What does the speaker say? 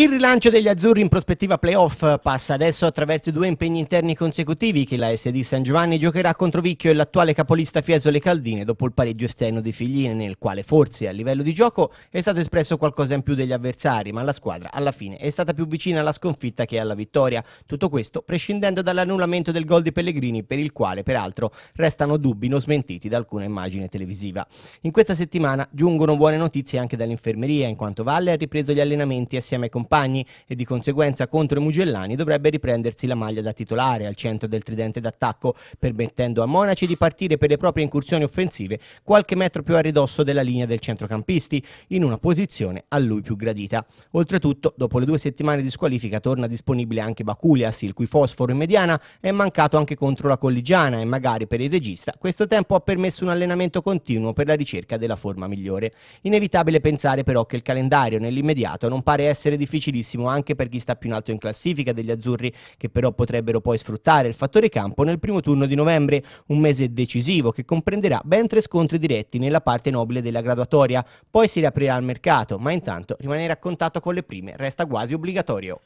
Il rilancio degli azzurri in prospettiva playoff passa adesso attraverso due impegni interni consecutivi che la SD San Giovanni giocherà contro Vicchio e l'attuale capolista Fiesole Caldine dopo il pareggio esterno di Figline nel quale forse a livello di gioco è stato espresso qualcosa in più degli avversari ma la squadra alla fine è stata più vicina alla sconfitta che alla vittoria. Tutto questo prescindendo dall'annullamento del gol di Pellegrini per il quale peraltro restano dubbi non smentiti da alcuna immagine televisiva. In questa settimana giungono buone notizie anche dall'infermeria in quanto Valle ha ripreso gli allenamenti assieme ai compagni compagni e di conseguenza contro i Mugellani dovrebbe riprendersi la maglia da titolare al centro del tridente d'attacco, permettendo a Monaci di partire per le proprie incursioni offensive qualche metro più a ridosso della linea del centrocampisti, in una posizione a lui più gradita. Oltretutto, dopo le due settimane di squalifica torna disponibile anche Baculias, il cui fosforo in mediana è mancato anche contro la colligiana e magari per il regista questo tempo ha permesso un allenamento continuo per la ricerca della forma migliore. Inevitabile pensare però che il calendario nell'immediato non pare essere difficile difficilissimo anche per chi sta più in alto in classifica degli azzurri che però potrebbero poi sfruttare il fattore campo nel primo turno di novembre, un mese decisivo che comprenderà ben tre scontri diretti nella parte nobile della graduatoria, poi si riaprirà il mercato, ma intanto rimanere a contatto con le prime resta quasi obbligatorio.